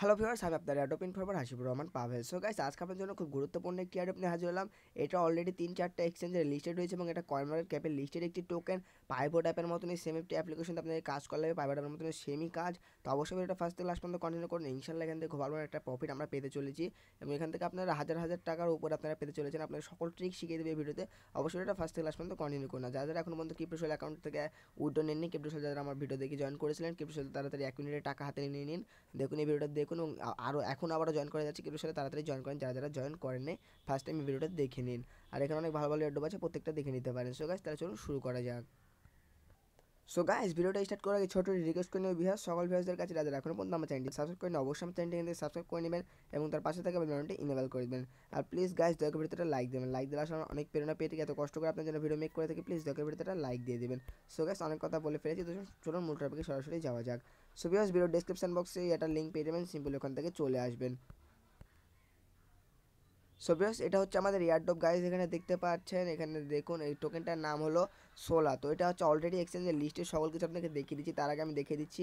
hello viewers আমি আপনার অ্যাডপ informer Hasibur Rahman Pavel so guys আজকে আপনার জন্য খুব গুরুত্বপূর্ণ একটি অ্যাডপ নিয়ে হাজির হলাম এটা অলরেডি তিন চারটা এক্সচেঞ্জের লিস্টেড রয়েছে এবং এটা কয়েন মার্কেট ক্যাপের লিস্টেড একটি টোকেন পাইভো অ্যাপের মতনই সেম একটি অ্যাপ্লিকেশন আপনাদের কাজ করলে হবে পাইভোট অ্যাপের মতনই সেমই কাজ তো অবশ্যই এটা ফার্স্ট থেকে লাস্ট পর্যন্ত কন্টিনিউ করুন ইনশাল্লাহ এখান থেকে খুব ভালো একটা প্রফিট আমরা পেতে চলেছি এবং এখান থেকে আপনারা হাজার হাজার টাকার উপর আপনারা পেতে চলেছেন আপনারা সকল ট্রিক শিখিয়ে দেবে ভিডিওতে অবশ্যই এটা ফার্স্ট থেকে লাস্ট পর্যন্ত কন্টিনিউ করুন যারা যারা এখন পর্যন্ত ক্রিপ্টোসেল অ্যাকাউন্ট থেকে উইড্রো নেননি ক্রিপ্টোসেল যারা আমার ভিডিও দেখে জয়েন করেছিলেন ক্রিপ্টোসেল তাড়াতাড়ি এক মিনিটে টাকা হাতে নিয়ে নিন দেখুন এই ভিডিওটা দেখুন এবং আরও এখন আবারও জয়েন করা যাচ্ছে কিন্তু সেটা তাড়াতাড়ি জয়েন করেন যারা যারা জয়েন করেন ফার্স্ট টাইম ভিডিওটা দেখে নিন আর এখানে অনেক ভালো ভালো অ্যাডব আছে প্রত্যেকটা দেখে নিতে পারেন সো গাছ তাহলে চলুন শুরু করা যাক সো গাইস ভিডিওটা স্টার্ট করার আগে ছোটো রিকোয়েস্ট করে নেব বিহার সকল ভিউয়ারদের কাছে যাদের এখনো পর্যন্ত আমার চ্যানেলটি সাবস্ক্রাইব করেন অবশ্যই আমার চ্যানেলটি কিন্তু সাবস্ক্রাইব করে নেবেন এবং তার পাশে থাকা বেলনটি ইনেবল করে দেবেন আর প্লিজ গাইস দয়া করে ভিডিওটা লাইক দেবেন লাইক দেওয়ার সময় অনেক প্রেরণা পেয়ে এত কষ্ট করে আপনার জন্য ভিডিও মেক করে থাকি প্লিজ দয়া করে ভিডিওটা লাইক দিয়ে দেবেন সো গাইস অনেক কথা বলে ফেলেছি তো চলুন মূল টপিকে সরাসরি যাওয়া যাক সো বিকজ ভিডিও ডিসক্রিপশান বক্সে একটা লিঙ্ক পেয়ে যাবেন সিম্পল ওখান থেকে চলে আসবেন সো বিকজ এটা হচ্ছে আমাদের এয়ারড্রপ গাইজ এখানে দেখতে পাচ্ছেন এখানে দেখুন এই টোকেনটার নাম হলো সোলা তো এটা হচ্ছে অলরেডি এক্সচেঞ্জের লিস্টে সকল কিছু আপনাকে দেখিয়ে দিচ্ছি তার আগে আমি দেখিয়ে দিচ্ছি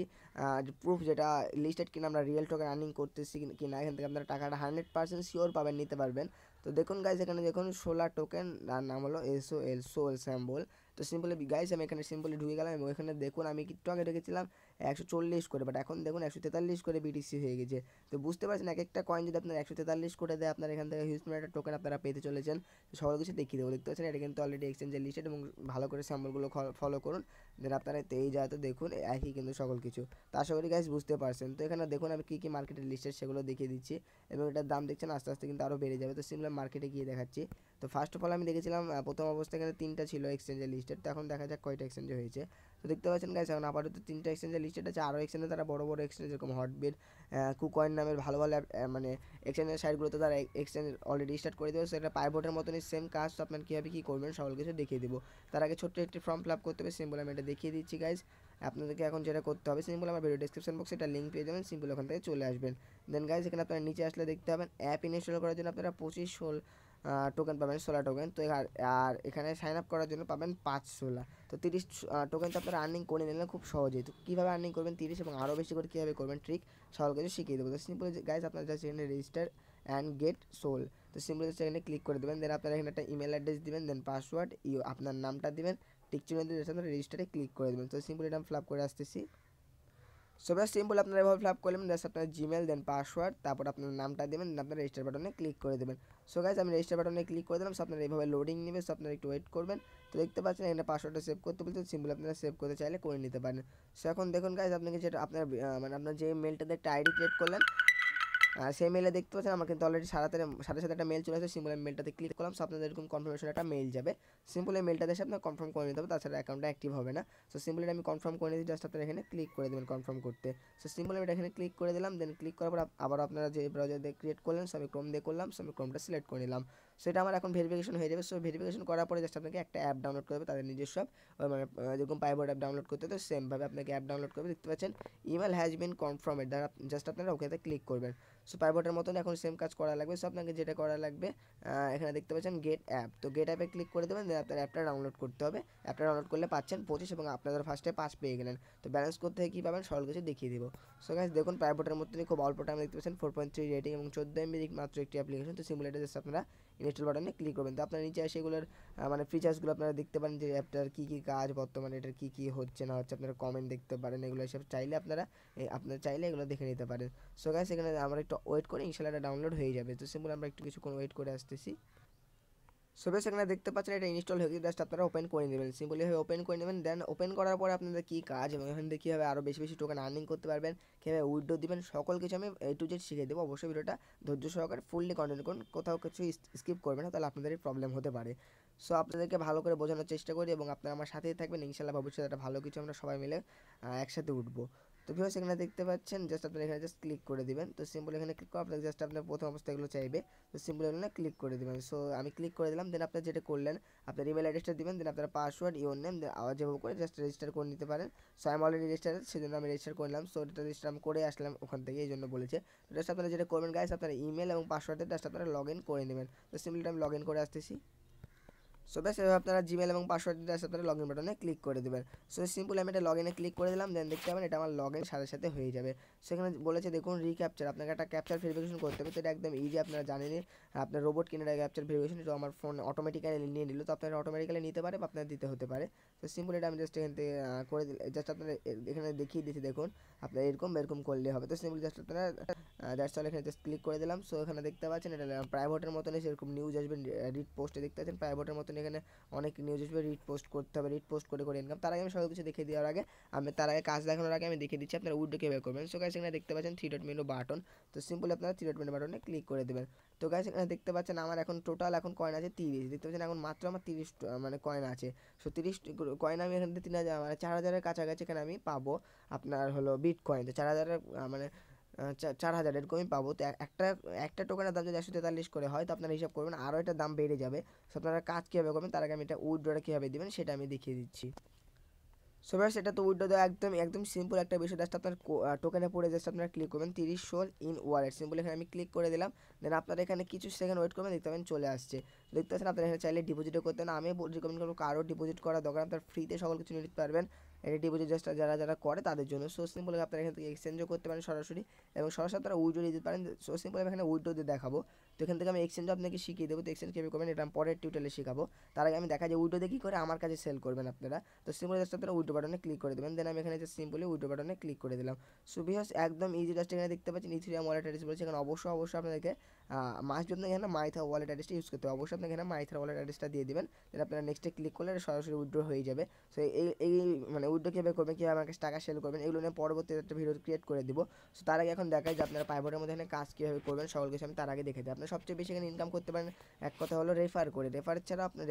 প্রুফ যেটা লিস্টেড কিনা আমরা রিয়েল টোকেন আর্নিং করতেছি কিনা এখান থেকে আপনারা টাকাটা হান্ড্রেড পারসেন্ট শিওর পাবেন নিতে পারবেন তো দেখুন গাইজ এখানে দেখুন সোলা টোকেন তার নাম হলো এসও এল সোল স্যাম্বল তো সিম্পলি গাইস আমি এখানে সিম্পলি ঢুকে গেলাম এবং এখানে দেখুন আমি একটু আগে রেখেছিলাম একশো চল্লিশ করে বাট এখন দেখুন একশো তেতাল্লিশ করে বিটিসি হয়ে গেছে তো বুঝতে পারছেন এক একটা কয়েন যদি আপনার একশো তেতাল্লিশ করে দেয় আপনার এখান থেকে হিউজ একটা টোকেন আপনারা পেতে চলেছেন সকল কিছু দেখিয়ে দেবো দেখতে পাচ্ছেন এটা কিন্তু অলরেডি এক্সচেঞ্জে লিস্টেড এবং ভালো করে স্যাম্পলগুলো ফলো করুন দেন আপনারা এই যায় তো দেখুন একই কিন্তু সকল কিছু তো আশা করি গাইস বুঝতে পারছেন তো এখানে দেখুন আমি কী কী মার্কেটের লিস্টেড সেগুলো দেখিয়ে দিচ্ছি এবং এটার দাম দেখছেন আস্তে আস্তে কিন্তু আরও বেড়ে যাবে তো সিমিলার মার্কেটে গিয়ে দেখাচ্ছি তো ফার্স্ট অফ অল আমি দেখেছিলাম প্রথম অবস্থা এখানে তিনটা ছিল এক্সচেঞ্জের লিস্ট লিস্টেড তো এখন দেখা যাক কয়টা এক্সচেঞ্জে হয়েছে তো দেখতে পাচ্ছেন গাইস এখন আপাতত তিনটা এক্সচেঞ্জে লিস্টেড আছে আরও এক্সচেঞ্জে তারা বড় বড় এক্সচেঞ্জ এরকম হটবিট কুকয়েন নামের ভালো ভালো মানে এক্সচেঞ্জের সাইটগুলোতে তারা এক্সচেঞ্জ অলরেডি স্টার্ট করে দেবে সেটা পাইভোটের মতনই সেম কাজ তো আপনার কীভাবে কী করবেন সকল কিছু দেখিয়ে দেবো তার আগে ছোট্ট একটি ফর্ম ফিল আপ করতে হবে সিম্পল আমি এটা দেখিয়ে দিচ্ছি গাইজ আপনাদেরকে এখন যেটা করতে হবে সিম্পল আমার ভিডিও ডিসক্রিপশন বক্সে এটা লিঙ্ক পেয়ে যাবেন সিম্পল ওখান থেকে চলে আসবেন দেন গাইজ এখানে আপনারা নিচে আসলে দেখতে পাবেন অ্যাপ ইনস্টল করার জন্য আপনারা পঁচিশ ষোলো টোকেন পাবেন সোলা টোকেন তো আর এখানে সাইন আপ করার জন্য পাবেন পাঁচ সোলা তো তিরিশ টোকেন তো আপনারা আর্নিং করে নিলেন খুব সহজেই তো কীভাবে আর্নিং করবেন তিরিশ এবং আরও বেশি করে কীভাবে করবেন ট্রিক সকল কিছু শিখিয়ে দেবো তো সিম্পল গাইজ আপনার জাস্ট সেখানে রেজিস্টার অ্যান্ড গেট সোল তো সিম্পল সেখানে ক্লিক করে দেবেন দেন আপনারা এখানে একটা ইমেল অ্যাড্রেস দেবেন দেন পাসওয়ার্ড ইউ আপনার নামটা দেবেন টিক চিহ্ন দিয়ে রেজিস্টারে ক্লিক করে দেবেন তো সিম্পল এটা আমি ফ্লাপ করে আসতেছি সো ব্যাস সিম্পল আপনারা এভাবে ফিল আপ করলেন জাস্ট আপনার জিমেল দেন পাসওয়ার্ড তারপর আপনার নামটা দেবেন আপনার রেজিস্টার বাটনে ক্লিক করে দেবেন সো গাইজ আমি রেজিস্টার বাটনে ক্লিক করে দিলাম সো আপনারা এইভাবে লোডিং নেবে সো আপনারা একটু ওয়েট করবেন তো দেখতে পাচ্ছেন এখানে পাসওয়ার্ডটা সেভ করতে বলছে সিম্পল আপনারা সেভ করতে চাইলে করে নিতে পারেন সো এখন দেখুন গাইজ আপনাকে যেটা আপনার মানে আপনার যে মেলটাতে একটা আইডি ক্রিয়েট করলেন আর সেই মেলে দেখতে পাচ্ছেন আমার কিন্তু অলরেডি সাড়ে সাথে সাথে একটা মেল চলে আসে সিম্পল মেলটাতে ক্লিক করলাম সো আপনাদের এরকম কনফার্মেশন একটা মেল যাবে সিম্পল এই মেলটাতে আপনার কনফার্ম করে নিতে হবে তাছাড়া অ্যাকাউন্টটা অ্যাক্টিভ হবে না সো সিম্পলি আমি কনফার্ম করে নিই জাস্ট আপনার এখানে ক্লিক করে দেবেন কনফার্ম করতে সো সিম্পলি আমি এখানে ক্লিক করে দিলাম দেন ক্লিক করার পর আবার আপনারা যে ব্রাউজার দিয়ে ক্রিয়েট করলেন সো আমি ক্রোম দিয়ে করলাম সো আমি ক্রোমটা সিলেক্ট করে নিলাম সো এটা আমার এখন ভেরিফিকেশন হয়ে যাবে সো ভেরিফিকেশন করার পরে জাস্ট আপনাকে একটা অ্যাপ ডাউনলোড করবে তাদের নিজস্ব মানে যেরকম পাইবোর্ড অ্যাপ ডাউনলোড করতে তো সেমভাবে আপনাকে অ্যাপ ডাউনলোড করবে দেখতে পাচ্ছেন ইমেল হ্যাজ বিন কনফার্মেড দ্বারা জাস্ট আপনারা ওকেতে ক্লিক করবেন সো পাইভটের মতন এখন সেম কাজ করা লাগবে সো আপনাকে যেটা করা লাগবে এখানে দেখতে পাচ্ছেন গেট অ্যাপ তো গেট অ্যাপে ক্লিক করে দেবেন আপনার অ্যাপটা ডাউনলোড করতে হবে অ্যাপটা ডাউনলোড করলে পাচ্ছেন পঁচিশ এবং আপনাদের ফার্স্টে পাঁচ পেয়ে গেলেন তো ব্যালেন্স করতে কী পাবেন সরল কিছু দেখিয়ে দেবো সো গাছ দেখুন প্রাইভেটের মতনই খুব অল্প টাইম দেখতে পাচ্ছেন ফোর পয়েন্ট থ্রি রেটিং এবং চোদ্দো এমবি মাত্র একটি অ্যাপ্লিকেশন তো সিমুলেটার জাস্ট আপনারা ইনস্টল বাটনে ক্লিক করবেন তো আপনারা নিচে এসে এগুলোর মানে ফিচার্সগুলো আপনারা দেখতে পারেন যে অ্যাপটার কী কী কাজ বর্তমানে এটার কী কী হচ্ছে না হচ্ছে আপনারা কমেন্ট দেখতে পারেন এগুলো সব চাইলে আপনারা আপনারা চাইলে এগুলো দেখে নিতে পারেন সো গাইস এখানে আমরা একটু ওয়েট করে ইনশাল্লাহ ডাউনলোড হয়ে যাবে তো সিম্পল আমরা একটু কিছুক্ষণ ওয়েট করে আসতেছি সো বেশ এখানে দেখতে পাচ্ছেন এটা ইনস্টল হয়ে গেছে জাস্ট আপনারা ওপেন করে নেবেন সিম্পলিভাবে ওপেন করে নেবেন দেন ওপেন করার পরে আপনাদের কী কাজ এবং এখান কীভাবে আরও বেশি বেশি টোকেন আর্নিং করতে পারবেন কীভাবে উইডো দেবেন সকল কিছু আমি এ টু জেড শিখে দেবো অবশ্যই ভিডিওটা ধৈর্য সহকারে ফুললি কন্টিনিউ করুন কোথাও কিছু স্কিপ করবেন না তাহলে আপনাদের প্রবলেম হতে পারে সো আপনাদেরকে ভালো করে বোঝানোর চেষ্টা করি এবং আপনারা আমার সাথেই থাকবেন ইনশাল্লাহ ভবিষ্যতে একটা ভালো কিছু আমরা সবাই মিলে একসাথে উঠবো তো ভিউয়ার্স এখানে দেখতে পাচ্ছেন জাস্ট আপনারা এখানে জাস্ট ক্লিক করে দিবেন তো সিম্পল এখানে ক্লিক করে আপনাকে জাস্ট আপনার প্রথম অবস্থা এগুলো চাইবে তো সিম্পল এখানে ক্লিক করে দিবেন সো আমি ক্লিক করে দিলাম দেন আপনার যেটা করলেন আপনার ইমেল অ্যাড্রেসটা দিবেন দেন আপনার পাসওয়ার্ড ইউর নেম আওয়াজ যেভাবে করে জাস্ট রেজিস্টার করে নিতে পারেন সো আমি অলরেডি রেজিস্টার সেজন্য আমি রেজিস্টার করলাম সো এটা রেজিস্টার আমি করে আসলাম ওখান থেকে এই জন্য বলেছে তো জাস্ট আপনারা যেটা করবেন গাইস আপনার ইমেল এবং পাসওয়ার্ডে জাস্ট আপনারা লগ ইন করে নেবেন তো সিম্পলি আমি লগ ইন করে আসতেছি সো ব্যাস এভাবে আপনারা জিমেল এবং পাসওয়ার্ড দিতে আসে আপনারা লগ ইন বাটনে ক্লিক করে দেবেন সো সিম্পল আমি এটা লগ ইনে ক্লিক করে দিলাম দেন দেখতে পাবেন এটা আমার লগ ইন সাথে সাথে হয়ে যাবে সেখানে বলেছে দেখুন রিক্যাপচার আপনাকে একটা ক্যাপচার ভেরিফিকেশন করতে হবে সেটা একদম ইজি আপনারা জানেনই আপনার রোবট কিনে নেয় ক্যাপচার ভেরিফিকেশন তো আমার ফোন অটোমেটিক্যালি নিয়ে নিল তো আপনারা অটোমেটিক্যালি নিতে পারে বা আপনার দিতে হতে পারে তো সিম্পল এটা আমি জাস্ট এখান থেকে করে দিলে জাস্ট আপনারা এখানে দেখিয়ে দিয়েছি দেখুন আপনার এরকম এরকম করলে হবে তো সিম্পল জাস্ট আপনারা জাস্ট অল এখানে জাস্ট ক্লিক করে দিলাম সো এখানে দেখতে পাচ্ছেন এটা প্রাইভেটের মতন সেরকম নিউজ আসবে রিড পোস্টে দেখতে পাচ্ছেন প্রাইভেটের মতন এখানে অনেক নিউজ আসবে রিড পোস্ট করতে হবে রিড পোস্ট করে করে ইনকাম তার আগে আমি সব কিছু দেখিয়ে দেওয়ার আগে আমি তার আগে কাজ দেখানোর আগে আমি দেখিয়ে দিচ্ছি আপনারা উইডো কীভাবে করবেন সো গাইস গাইস এখানে দেখতে পাচ্ছেন থ্রি ডট মেনু বাটন তো সিম্পলি আপনারা থ্রি ডট মেনু বাটনে ক্লিক করে দেবেন তো গাইস এখানে দেখতে পাচ্ছেন আমার এখন টোটাল এখন কয়েন আছে তিরিশ দেখতে পাচ্ছেন এখন মাত্র আমার তিরিশ মানে কয়েন আছে সো তিরিশ কয়েন আমি এখান থেকে তিন হাজার মানে চার হাজারের কাছাকাছি এখানে আমি পাবো আপনার হলো বিট কয়েন তো চার হাজারের মানে চার হাজার এরকমই পাবো তো একটা একটা টোকেনের দাম যদি একশো তেতাল্লিশ করে হয় তো আপনারা হিসাব করবেন আরও একটা দাম বেড়ে যাবে সো আপনারা কাজ কীভাবে করবেন তার আগে আমি এটা উইড্রোটা কীভাবে দেবেন সেটা আমি দেখিয়ে দিচ্ছি সো ব্যাস এটা তো উইডো দেওয়া একদম একদম সিম্পল একটা বিষয় জাস্ট আপনার টোকেনে পড়ে জাস্ট আপনারা ক্লিক করবেন তিরিশ শোল ইন ওয়ালেট সিম্পল এখানে আমি ক্লিক করে দিলাম দেন আপনারা এখানে কিছু সেকেন্ড ওয়েট করবেন দেখতে পাবেন চলে আসছে দেখতে পাচ্ছেন আপনারা এখানে চাইলে ডিপোজিটও করতে না আমি রিকমেন্ড করবো কারো ডিপোজিট করা দরকার আপনার ফ্রিতে সকল কিছু নিতে পারবেন এটা ডিপোজিট জাস্ট যারা যারা করে তাদের জন্য সো সিম্পল আপনারা এখান থেকে এক্সচেঞ্জও করতে পারেন সরাসরি এবং সরাসরি আপনারা উইডো দিতে পারেন সো সিম্পল আমি এখানে উইডো দিয়ে দেখাবো তো এখান থেকে আমি এক্সচেঞ্জও আপনাকে শিখিয়ে দেবো তো এক্সচেঞ্জ কেমন করবেন এটা আমি পরের টিউটালে শেখাবো তার আগে আমি দেখা যায় দিয়ে কী করে আমার কাছে সেল করবেন আপনারা তো সিম্পল জাস্ট আপনারা উইডো বাটনে ক্লিক করে দেবেন দেন আমি এখানে যে সিম্পলি উইডো বাটনে ক্লিক করে দিলাম সো একদম ইজি জাস্ট এখানে দেখতে পাচ্ছেন ইথিরিয়াম ওয়ালেট অ্যাড্রেস বলছে এখানে অবশ্যই অবশ্যই আপনাদেরকে মাস জন্য এখানে মাইথা ওয়ালেট অ্যাড্রেসটা ইউজ করতে হবে অবশ্যই আপনাকে এখানে মাইথ্রা ওয়ালেট অ্যাড্রেসটা দিয়ে দেবেন দেন আপনারা নেক্সটে ক্লিক করলে সরাসরি উইড্রো হয়ে যাবে সো এই এই মানে উইড্রো কীভাবে করবেন কীভাবে আমার টাকা সেল করবেন এগুলো নিয়ে পরবর্তীতে একটা ভিডিও ক্রিয়েট করে দিব সো তার আগে এখন দেখায় যে আপনারা পাইভটের মধ্যে এখানে কাজ কীভাবে করবেন সকল কিছু আমি তার আগে দেখে দিই আপনারা সবচেয়ে বেশি এখানে ইনকাম করতে পারেন এক কথা হলো রেফার করে রেফার ছাড়া আপনার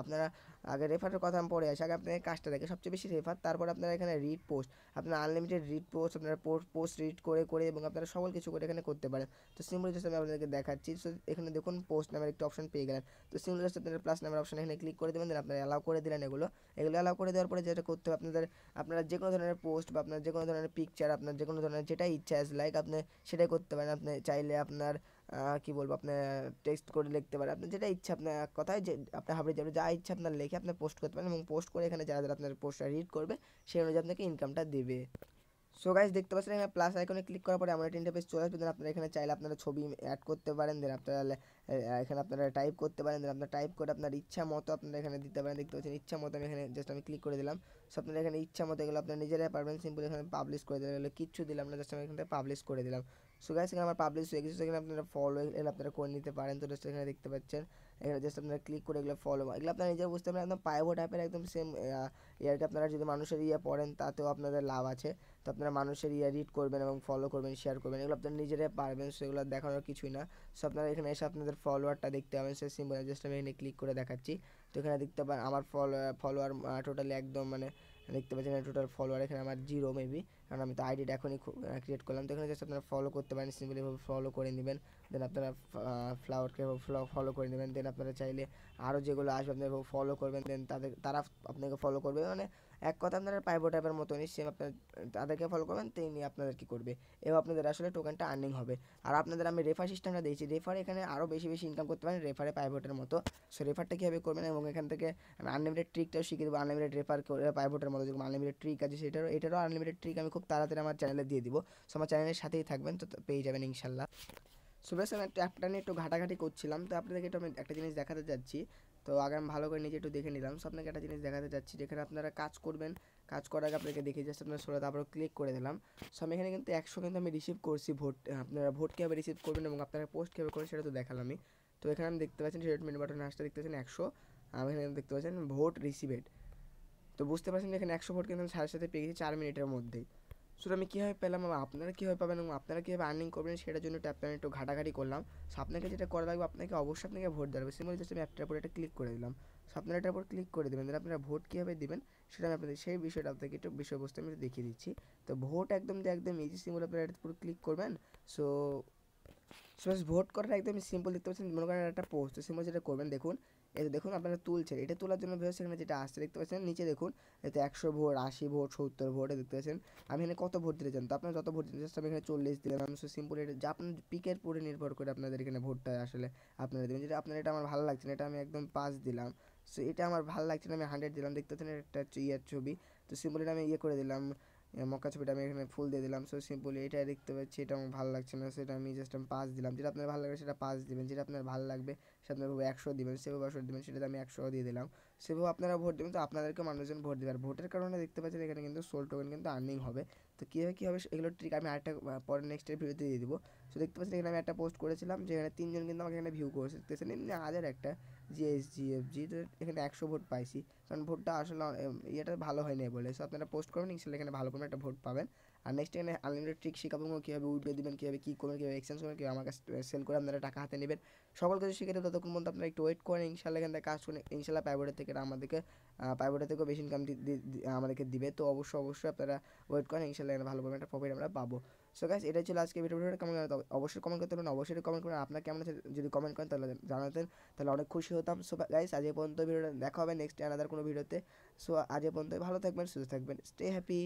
আপনারা আগে রেফারের কথা আমি পরে আসি আগে আপনাদের কাজটা দেখে সবচেয়ে বেশি রেফার তারপর আপনারা এখানে রিড পোস্ট আপনারা আনলিমিটেড রিড পোস্ট আপনারা পোস্ট রিড করে করে এবং আপনারা সকল কিছু করে এখানে করতে পারেন তো সিম্পল জাস্ট আমি আপনাদেরকে দেখাচ্ছি সো এখানে দেখুন পোস্ট নামের একটি অপশন পেয়ে গেলেন তো সিম্বল জাস্ট আপনারা প্লাস নামের অপশন এখানে ক্লিক করে দেবেন আপনারা অ্যালাউ করে দিলেন এগুলো এগুলো অ্যালাউ করে দেওয়ার পরে যেটা করতে হবে আপনাদের আপনারা যে কোনো ধরনের পোস্ট বা আপনার যে কোনো ধরনের পিকচার আপনার যে কোনো ধরনের যেটা ইচ্ছা আছে লাইক আপনি সেটাই করতে পারেন আপনি চাইলে আপনার কি বলবো আপনি টেক্সট করে লিখতে পারেন আপনার যেটা ইচ্ছা আপনার কথায় যে আপনার হাবড়ে যাবে যা ইচ্ছা আপনার লিখে আপনি পোস্ট করতে পারেন এবং পোস্ট করে এখানে যারা যারা আপনার পোস্টটা রিড করবে সেই অনুযায়ী আপনাকে ইনকামটা দেবে সো গাইজ দেখতে পাচ্ছেন এখানে প্লাস আইকনে ক্লিক করার পরে আমার একটা ইন্টারফেস চলে আসবে দেন আপনারা এখানে চাইলে আপনারা ছবি অ্যাড করতে পারেন দেন আপনারা এখানে আপনারা টাইপ করতে পারেন দেন আপনারা টাইপ করে আপনার ইচ্ছা মতো আপনারা এখানে দিতে পারেন দেখতে পাচ্ছেন ইচ্ছা মতো আমি এখানে জাস্ট আমি ক্লিক করে দিলাম সো আপনারা এখানে ইচ্ছা মতো এগুলো আপনারা নিজেরাই পারবেন সিম্পল এখানে পাবলিশ করে দিলাম এগুলো কিচ্ছু দিলাম না জাস্ট আমি এখানে পাবলিশ করে দিলাম সো গাইস এখানে আমার পাবলিশ হয়ে গেছে সেখানে আপনারা ফলো এগুলো আপনারা করে নিতে পারেন তো জাস্ট এখানে দেখতে পাচ্ছেন এখানে জাস্ট আপনারা ক্লিক করে এগুলো ফলো এগুলো আপনারা নিজের বুঝতে পারেন একদম পাইভো টাইপের একদম সেম ইয়ারটা আপনারা যদি মানুষের ইয়ে পড়েন তাতেও আপনাদের লাভ আছে তো আপনারা মানুষের ইয়ে রিড করবেন এবং ফলো করবেন শেয়ার করবেন এগুলো আপনারা নিজেরাই পারবেন সেগুলো দেখানোর কিছুই না সো আপনারা এখানে এসে আপনাদের ফলোয়ারটা দেখতে পাবেন সে সিম্বল জাস্ট আমি এখানে ক্লিক করে দেখাচ্ছি তো এখানে দেখতে পারেন আমার ফলোয়ার ফলোয়ার টোটালি একদম মানে দেখতে পাচ্ছেন টোটাল ফলোয়ার এখানে আমার জিরো মেবি কারণ আমি তো আইডিটা এখনই ক্রিয়েট করলাম তো এখানে জাস্ট আপনারা ফলো করতে পারেন সিম্পলিভাবে ফলো করে নেবেন দেন আপনারা ফ্লাওয়ারকে ফলো করে নেবেন দেন আপনারা চাইলে আরও যেগুলো আসবে আপনারা ফলো করবেন দেন তাদের তারা আপনাকে ফলো করবে মানে এক কথা আপনারা পাইবো টাইপের মতনই সেম আপনার তাদেরকে ফলো করবেন তিনি আপনাদের কী করবে এবং আপনাদের আসলে টোকেনটা আর্নিং হবে আর আপনাদের আমি রেফার সিস্টেমটা দিয়েছি রেফার এখানে আরও বেশি বেশি ইনকাম করতে পারেন রেফারে পাইভোটের মতো সো রেফারটা কীভাবে করবেন এবং এখান থেকে আমি আনলিমিটেড ট্রিকটাও শিখিয়ে দেবো আনলিমিটেড রেফার পাইভোটের মতো যেরকম আনলিমিটেড ট্রিক আছে সেটারও এটারও আনলিমিটেড ট্রিক আমি খুব তাড়াতাড়ি আমার চ্যানেলে দিয়ে দিব সো আমার চ্যানেলের সাথেই থাকবেন তো পেয়ে যাবেন ইনশাল্লাহ সুভাষ আমি একটা অ্যাপটা নিয়ে একটু ঘাটাঘাটি করছিলাম তো আপনাদেরকে একটু আমি একটা জিনিস দেখাতে যাচ্ছি তো আগে আমি ভালো করে নিজে একটু দেখে নিলাম সো আপনাকে একটা জিনিস দেখাতে যাচ্ছি যেখানে আপনারা কাজ করবেন কাজ করার আগে আপনাকে দেখে জাস্ট আপনার সোলাতে আবারও ক্লিক করে দিলাম সো আমি এখানে কিন্তু একশো কিন্তু আমি রিসিভ করছি ভোট আপনারা ভোট কীভাবে রিসিভ করবেন এবং আপনারা পোস্ট কীভাবে করবেন সেটা তো দেখালাম আমি তো এখানে আমি দেখতে পাচ্ছেন সেটা মেন বাটন আসতে দেখতে পাচ্ছেন একশো আমি এখানে দেখতে পাচ্ছেন ভোট রিসিভেড তো বুঝতে পারছেন এখানে একশো ভোট কিন্তু আমি সাথে সাথে পেয়ে গেছি চার মিনিটের মধ্যেই শুধু আমি কীভাবে পেলাম বা আপনারা কীভাবে পাবেন এবং আপনারা কীভাবে আর্নিং করবেন সেটার জন্য একটা আমি একটু ঘাটাঘাটি করলাম সো আপনাকে যেটা করা লাগবে আপনাকে অবশ্যই আপনাকে ভোট দেওয়া লাগবে সিম্পল জাস্ট আমি অ্যাপটার উপর একটা ক্লিক করে দিলাম সো আপনারা এটার উপর ক্লিক করে দেবেন তাহলে আপনারা ভোট কীভাবে দেবেন সেটা আমি আপনাদের সেই বিষয়টা আপনাকে একটু বিষয়বস্তু আমি দেখিয়ে দিচ্ছি তো ভোট একদম একদম ইজি সিম্পল আপনারা এটার উপর ক্লিক করবেন সো সো ভোট করাটা একদম সিম্পল দেখতে পাচ্ছেন মনে করেন একটা পোস্ট সিম্পল যেটা করবেন দেখুন এই যে দেখুন আপনারা তুলছেন এটা তোলার জন্য ভিউয়ার্স এখানে যেটা আসছে দেখতে পাচ্ছেন নিচে দেখুন এতে একশো ভোট আশি ভোট সত্তর ভোট দেখতে পাচ্ছেন আমি এখানে কত ভোট দিতে চান তো আপনারা যত ভোট দিতে চাচ্ছেন আমি এখানে চল্লিশ দিলাম আমি সিম্পল এটা যা আপনার পিকের পরে নির্ভর করে আপনাদের এখানে ভোটটা আসলে আপনারা দেবেন যেটা আপনার এটা আমার ভালো লাগছে না এটা আমি একদম পাঁচ দিলাম সো এটা আমার ভালো লাগছে না আমি হান্ড্রেড দিলাম দেখতে পাচ্ছেন একটা ইয়ের ছবি তো সিম্পল এটা আমি ইয়ে করে দিলাম মক্কা ছবিটা আমি এখানে ফুল দিয়ে দিলাম সো সিম্পলি এটা দেখতে পাচ্ছি এটা আমার ভালো লাগছে না সেটা আমি জাস্ট আমি পাঁচ দিলাম যেটা আপনার ভালো লাগবে সেটা পাঁচ দিবেন যেটা আপনার ভালো লাগবে সেটা আপনার একশো দিবেন সেভাবে একশো দিবেন সেটাতে আমি একশো দিয়ে দিলাম সেভাবে আপনারা ভোট দেবেন তো আপনাদেরকে মানুষজন ভোট দেবে আর ভোটের কারণে দেখতে পাচ্ছেন এখানে কিন্তু সোল টোকেন কিন্তু আর্নিং হবে তো কীভাবে কী হবে এগুলো ট্রিক আমি আরেকটা পরে নেক্সটের ভিডিওতে দিয়ে দেবো সো দেখতে পাচ্ছেন এখানে আমি একটা পোস্ট করেছিলাম যেখানে তিনজন কিন্তু আমাকে এখানে ভিউ করেছে দেখতেছেন এমনি হাজার একটা জিএসজিএফজি তো এখানে একশো ভোট পাইছি কারণ ভোটটা আসলে ইয়েটা ভালো হয় নাই বলে সো আপনারা পোস্ট করবেন ইনশাল্লাহ এখানে ভালো করে একটা ভোট পাবেন আর নেক্সট এখানে আনলিমিটেড ট্রিক শেখাবো কীভাবে উঠবে দেবেন কীভাবে কী করবেন কীভাবে এক্সচেঞ্জ করবেন কীভাবে আমার কাছে সেল করে আপনারা টাকা হাতে নেবেন সকল কিছু শিখে ততক্ষণ পর্যন্ত আপনারা একটু ওয়েট করেন ইনশাল্লাহ এখানে কাজ করে ইনশাল্লাহ প্রাইভেটের থেকে আমাদেরকে প্রাইভেটের থেকেও বেশি ইনকাম আমাদেরকে দিবে তো অবশ্যই অবশ্যই আপনারা ওয়েট করেন ইনশাল্লাহ এখানে ভালো করে একটা প্রফিট আমরা পাবো সো গাইস এটা ছিল আজকে ভিডিও ভিডিওটা কেমন অবশ্যই কমেন্ট করতে পারেন অবশ্যই কমেন্ট করেন আপনার কেমন আছে যদি কমেন্ট করেন তাহলে জানাতেন তাহলে অনেক খুশি হতাম সো গাইস আজ পর্যন্ত ভিডিওটা দেখা হবে নেক্সট আনাদার কোনো ভিডিওতে সো আজ পর্যন্ত ভালো থাকবেন সুস্থ থাকবেন স্টে হ্যাপি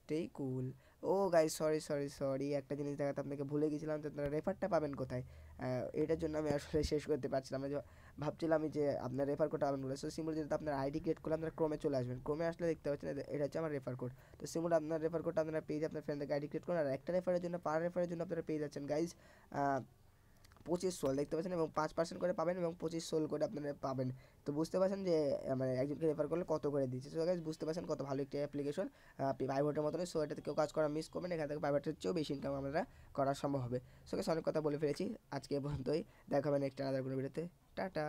স্টে কুল ও গাইস সরি সরি সরি একটা জিনিস দেখাতে আপনাকে ভুলে গেছিলাম তো আপনারা রেফারটা পাবেন কোথায় এটার জন্য আমি আসলে শেষ করতে পারছিলাম না ভাবছিলাম যে আপনার রেফার কোড আনবো সো সিমোড যেহেতু আপনার আইডি ক্রিয়েট করলে আপনার ক্রমে চলে আসবেন ক্রমে আসলে দেখতে পাচ্ছেন এটা হচ্ছে আমার রেফার কোড তো সিমোড আপনার রেফার কোডটা আপনারা পেয়ে আপনার ফ্রেন্ডকে আইডি ক্রিয়েট করুন আর একটা রেফারের জন্য পার রেফারের জন্য আপনারা পেয়ে যাচ্ছেন গাইজ পঁচিশ সোল দেখতে পাচ্ছেন এবং পাঁচ পার্সেন্ট করে পাবেন এবং পঁচিশ সোল করে আপনারা পাবেন তো বুঝতে পারছেন যে মানে একজনকে রেফার করলে কত করে দিচ্ছে সো গাইজ বুঝতে পারছেন কত ভালো একটি অ্যাপ্লিকেশন প্রাইভেটের মতন সো এটাতে কেউ কাজ করা মিস করবেন এখান থেকে প্রাইভেটের চেয়েও বেশি ইনকাম আমরা করা সম্ভব হবে সো গাইজ অনেক কথা বলে ফেলেছি আজকে পর্যন্তই দেখা হবে নেক্সট আদার কোনো ভিডিওতে টাটা